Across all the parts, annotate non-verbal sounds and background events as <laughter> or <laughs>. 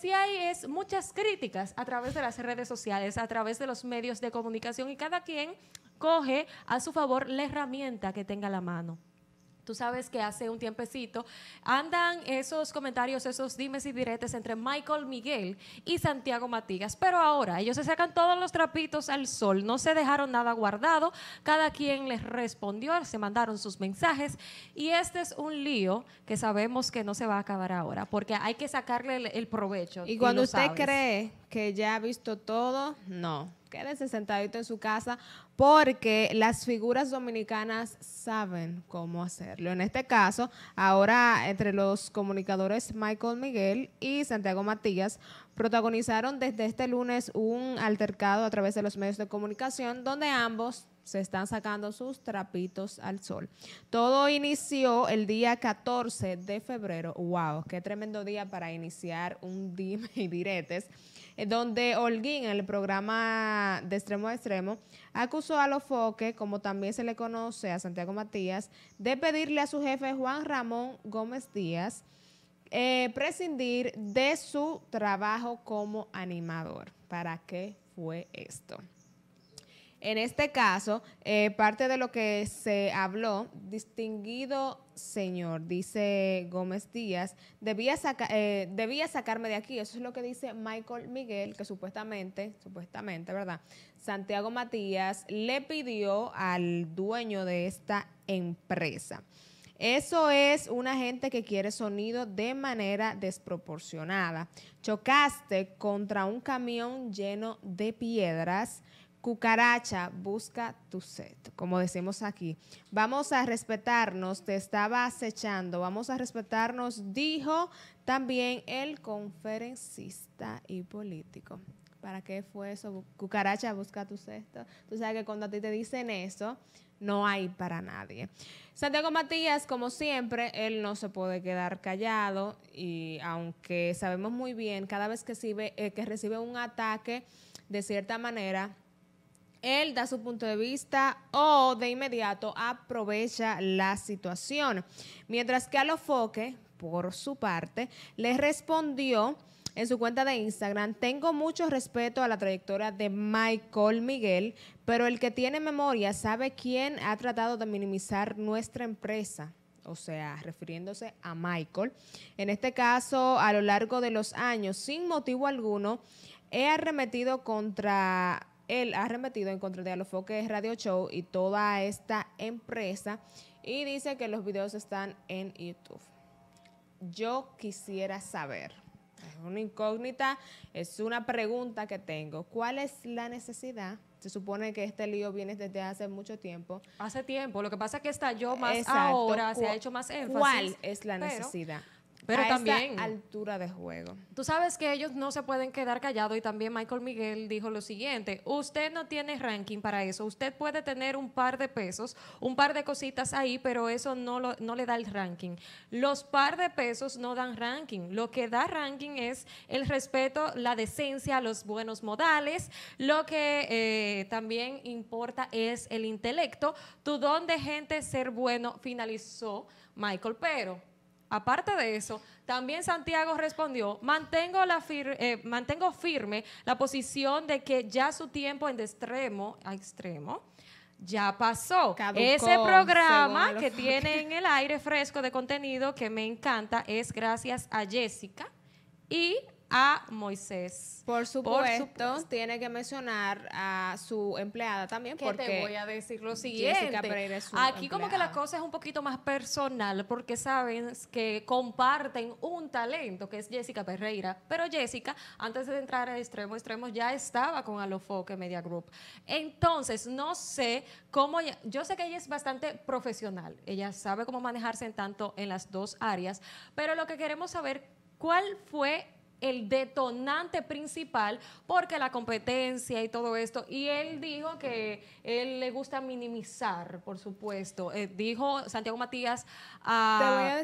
Si hay es muchas críticas a través de las redes sociales, a través de los medios de comunicación y cada quien coge a su favor la herramienta que tenga la mano. Tú sabes que hace un tiempecito andan esos comentarios, esos dimes y diretes entre Michael Miguel y Santiago Matigas. Pero ahora ellos se sacan todos los trapitos al sol, no se dejaron nada guardado, cada quien les respondió, se mandaron sus mensajes y este es un lío que sabemos que no se va a acabar ahora, porque hay que sacarle el, provecho. Y cuando usted cree que ya ha visto todo, no. Quédese sentadito en su casa porque las figuras dominicanas saben cómo hacerlo. En este caso, ahora entre los comunicadores Michael Miguel y Santiago Matías protagonizaron desde este lunes un altercado a través de los medios de comunicación donde ambos se están sacando sus trapitos al sol. Todo inició el día 14 de febrero. ¡Wow! ¡Qué tremendo día para iniciar un dime y diretes! Eh, donde Holguín, en el programa de extremo a extremo, acusó a Lofoque, como también se le conoce a Santiago Matías, de pedirle a su jefe Juan Ramón Gómez Díaz eh, prescindir de su trabajo como animador. ¿Para qué fue esto? En este caso, eh, parte de lo que se habló, distinguido señor, dice Gómez Díaz, debía, eh, debía sacarme de aquí. Eso es lo que dice Michael Miguel, que supuestamente, supuestamente, ¿verdad? Santiago Matías le pidió al dueño de esta empresa. Eso es una gente que quiere sonido de manera desproporcionada. Chocaste contra un camión lleno de piedras. Cucaracha, busca tu set, como decimos aquí. Vamos a respetarnos, te estaba acechando, vamos a respetarnos, dijo también el conferencista y político. ¿para qué fue eso? Cucaracha, busca tu cesto. Tú sabes que cuando a ti te dicen eso, no hay para nadie. Santiago Matías, como siempre, él no se puede quedar callado y aunque sabemos muy bien, cada vez que recibe, eh, que recibe un ataque, de cierta manera, él da su punto de vista o de inmediato aprovecha la situación. Mientras que a Alofoque, por su parte, le respondió en su cuenta de Instagram, tengo mucho respeto a la trayectoria de Michael Miguel, pero el que tiene memoria sabe quién ha tratado de minimizar nuestra empresa o sea, refiriéndose a Michael. En este caso, a lo largo de los años, sin motivo alguno, he arremetido contra él, ha arremetido en contra de Alofoque Radio Show y toda esta empresa y dice que los videos están en YouTube. Yo quisiera saber es una incógnita, es una pregunta que tengo. ¿Cuál es la necesidad? Se supone que este lío viene desde hace mucho tiempo. Hace tiempo, lo que pasa es que estalló más ahora, se ha hecho más énfasis. ¿Cuál es la necesidad? pero también altura de juego. Tú sabes que ellos no se pueden quedar callados y también Michael Miguel dijo lo siguiente, usted no tiene ranking para eso, usted puede tener un par de pesos, un par de cositas ahí, pero eso no, no le da el ranking. Los par de pesos no dan ranking, lo que da ranking es el respeto, la decencia, los buenos modales, lo que eh, también importa es el intelecto, tu don de gente ser bueno finalizó Michael, pero Aparte de eso, también Santiago respondió, eh, mantengo, firme la posición de que ya su tiempo en de extremo a extremo ya pasó. Ese programa que tiene <laughs> en el aire fresco de contenido que me encanta es gracias a Jessica y a Moisés. Por supuesto, tiene que mencionar a su empleada también. Que porque te voy a decir lo siguiente. Aquí como que la cosa es un poquito más personal porque saben que comparten un talento que es Jessica Pereira. Pero Jessica, antes de entrar a Extremo Extremo, ya estaba con Alofoque Media Group. Entonces, no sé cómo... yo sé que ella es bastante profesional. Ella sabe cómo manejarse en tanto en las dos áreas. Pero lo que queremos saber... ¿Cuál fue el detonante principal porque la competencia y todo esto. Y él dijo que él le gusta minimizar, por supuesto. Eh, dijo Santiago Matías a,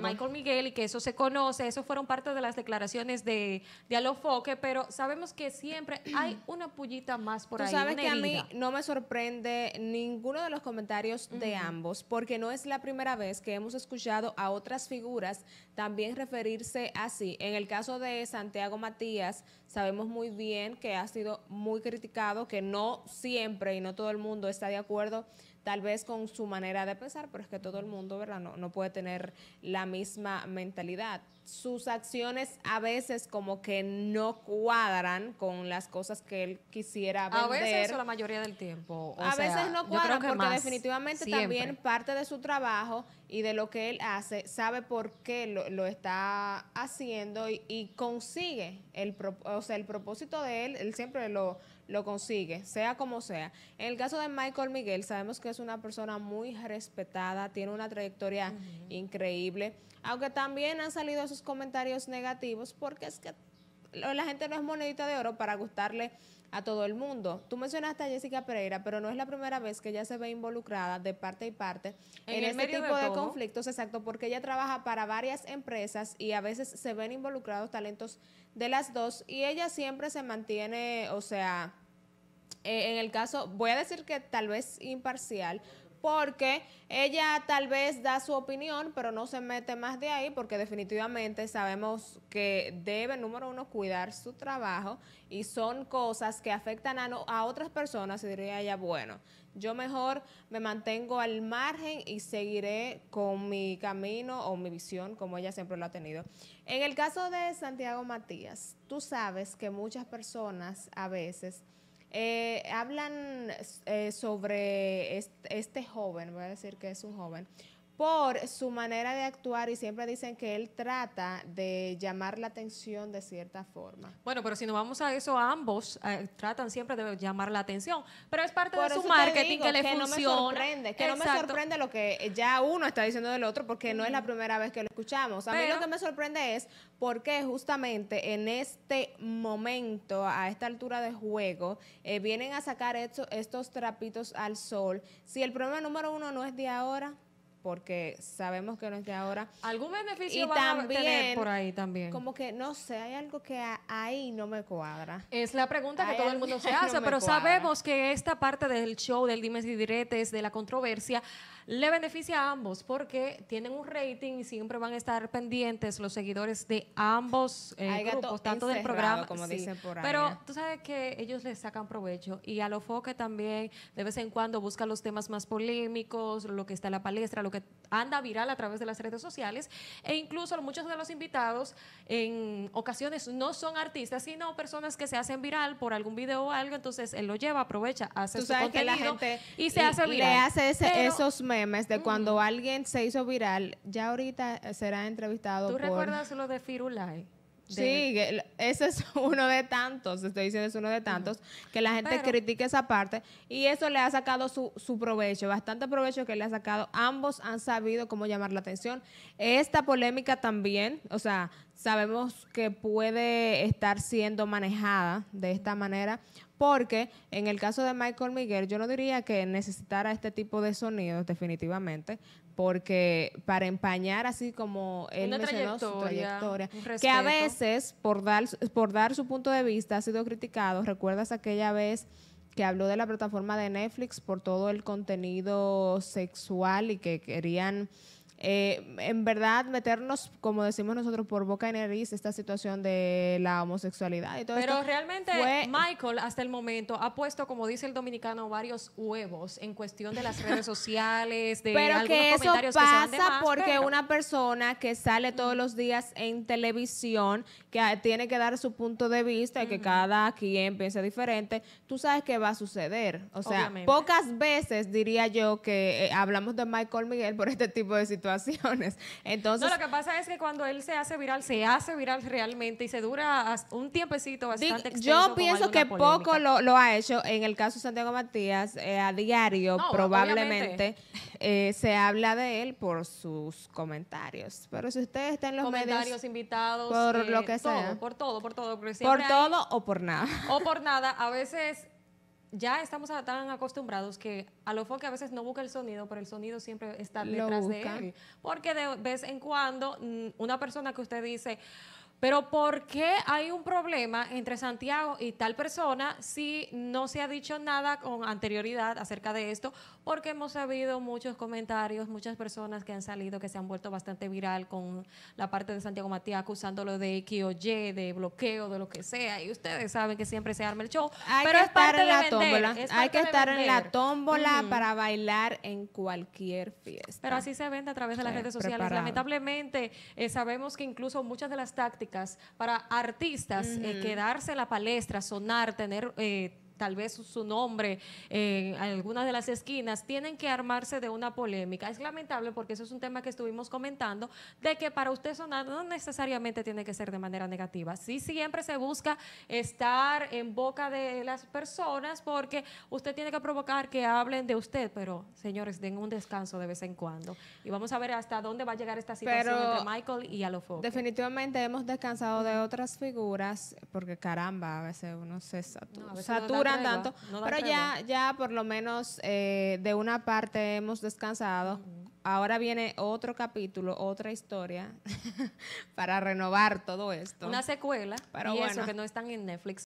Michael Miguel y que eso se conoce. Eso fueron parte de las declaraciones de, de Alofoque, pero sabemos que siempre hay <clears throat> una pullita más por ahí. sabes que a mí no me sorprende ninguno de los comentarios de ambos porque no es la primera vez que hemos escuchado a otras figuras también referirse así. En el caso de Santiago Matías, sabemos muy bien que ha sido muy criticado, que no siempre y no todo el mundo está de acuerdo tal vez con su manera de pensar, pero es que todo el mundo, ¿verdad? No, puede tener la misma mentalidad. Sus acciones a veces como que no cuadran con las cosas que él quisiera vender. A veces o la mayoría del tiempo. a veces no cuadran porque definitivamente también parte de su trabajo y de lo que él hace, sabe por qué lo, está haciendo y, consigue el, o sea, el propósito de él, él siempre lo, lo consigue, sea como sea. En el caso de Michael Miguel, sabemos que es una persona muy respetada, tiene una trayectoria increíble, aunque también han salido esos comentarios negativos porque es que la gente no es monedita de oro para gustarle a todo el mundo. Tú mencionaste a Jessica Pereira, pero no es la primera vez que ella se ve involucrada de parte y parte en, este tipo de, conflictos, exacto, porque ella trabaja para varias empresas y a veces se ven involucrados talentos de las dos y ella siempre se mantiene, o sea, eh, en el caso, voy a decir que tal vez imparcial, porque ella tal vez da su opinión, pero no se mete más de ahí porque definitivamente sabemos que debe, número uno, cuidar su trabajo y son cosas que afectan a, otras personas y diría ella, bueno, yo mejor me mantengo al margen y seguiré con mi camino o mi visión como ella siempre lo ha tenido. En el caso de Santiago Matías, tú sabes que muchas personas a veces eh, hablan eh, sobre este, este, joven, voy a decir que es un joven, por su manera de actuar y siempre dicen que él trata de llamar la atención de cierta forma. Bueno, pero si nos vamos a eso, ambos eh, tratan siempre de llamar la atención, pero es parte de su marketing que le funciona. No me sorprende, que no me sorprende lo que ya uno está diciendo del otro porque no es la primera vez que lo escuchamos. A mí lo que me sorprende es por qué justamente en este momento, a esta altura de juego, eh, vienen a sacar estos trapitos al sol si el problema número uno no es de ahora porque sabemos que no es ahora. ¿Algún beneficio y a tener por ahí también? Como que, no sé, hay algo que ahí no me cuadra. Es la pregunta que todo el mundo <laughs> se hace, pero sabemos que esta parte del show, del dimes y diretes, de la controversia, le beneficia a ambos porque tienen un rating y siempre van a estar pendientes los seguidores de ambos eh, grupos, tanto del programa como dicen por ahí. Pero tú sabes que ellos les sacan provecho y a lo foque también de vez en cuando buscan los temas más polémicos, lo que está en la palestra, que anda viral a través de las redes sociales e incluso muchos de los invitados en ocasiones no son artistas, sino personas que se hacen viral por algún video o algo, entonces él lo lleva, aprovecha, hace su contenido la gente y se hace viral. Le hace esos memes de cuando alguien se hizo viral, ya ahorita será entrevistado ¿Tú recuerdas lo de Firulai? Sí, ese es <laughs> uno de tantos, estoy diciendo es uno de tantos, que la gente critique esa parte y eso le ha sacado su, su provecho, bastante provecho que le ha sacado. Ambos han sabido cómo llamar la atención. Esta polémica también, o sea, sabemos que puede estar siendo manejada de esta manera, porque en el caso de Michael Miguel, yo no diría que necesitara este tipo de sonidos definitivamente, porque para empañar así como él su trayectoria, que a veces por dar, por dar su punto de vista ha sido criticado, recuerdas aquella vez que habló de la plataforma de Netflix por todo el contenido sexual y que querían eh, en verdad meternos, como decimos nosotros, por boca y nariz esta situación de la homosexualidad y todo Pero realmente Michael hasta el momento ha puesto, como dice el dominicano, varios huevos en cuestión de las redes sociales, de pero que eso comentarios pasa porque una persona que sale todos los días en televisión, que tiene que dar su punto de vista y que cada quien piense diferente, tú sabes qué va a suceder. O sea, pocas veces diría yo que eh, hablamos de Michael Miguel por este tipo de situaciones entonces, <laughs> no, lo que pasa es que cuando él se hace viral, se hace viral realmente y se dura un tiempecito bastante Yo pienso que poco lo, ha hecho. En el caso de Santiago Matías, eh, a diario probablemente eh, se habla de él por sus comentarios. Pero si ustedes están en los comentarios, invitados... Por eh, lo que sea. Todo, por todo, por todo. Por todo o por nada. O por nada. A veces ya estamos tan acostumbrados que a lo que a veces no busca el sonido, pero el sonido siempre está detrás de él. Porque de vez en cuando mm, una persona que usted dice, pero ¿por qué hay un problema entre Santiago y tal persona si no se ha dicho nada con anterioridad acerca de esto? Porque hemos sabido muchos comentarios, muchas personas que han salido, que se han vuelto bastante viral con la parte de Santiago Matías acusándolo de X o Y, de bloqueo, de lo que sea. Y ustedes saben que siempre se arma el show. Hay pero que es estar en la tómbola. hay que estar en la tómbola mm. para bailar en cualquier fiesta. Pero así se vende a través de las redes sociales. Lamentablemente eh, sabemos que incluso muchas de las tácticas para artistas, eh, quedarse en la palestra, sonar, tener eh, tal vez su nombre eh, en algunas de las esquinas, tienen que armarse de una polémica. Es lamentable porque eso es un tema que estuvimos comentando, de que para usted sonar no necesariamente tiene que ser de manera negativa. Sí, siempre se busca estar en boca de las personas porque usted tiene que provocar que hablen de usted, pero señores, den un descanso de vez en cuando. Y vamos a ver hasta dónde va a llegar esta situación entre Michael y Alofo. Definitivamente hemos descansado de otras figuras porque caramba, a veces uno se satura tanto, pero ya, ya por lo menos eh, de una parte hemos descansado. Ahora viene otro capítulo, otra historia <laughs> para renovar todo esto. Una secuela. y eso que no están en Netflix.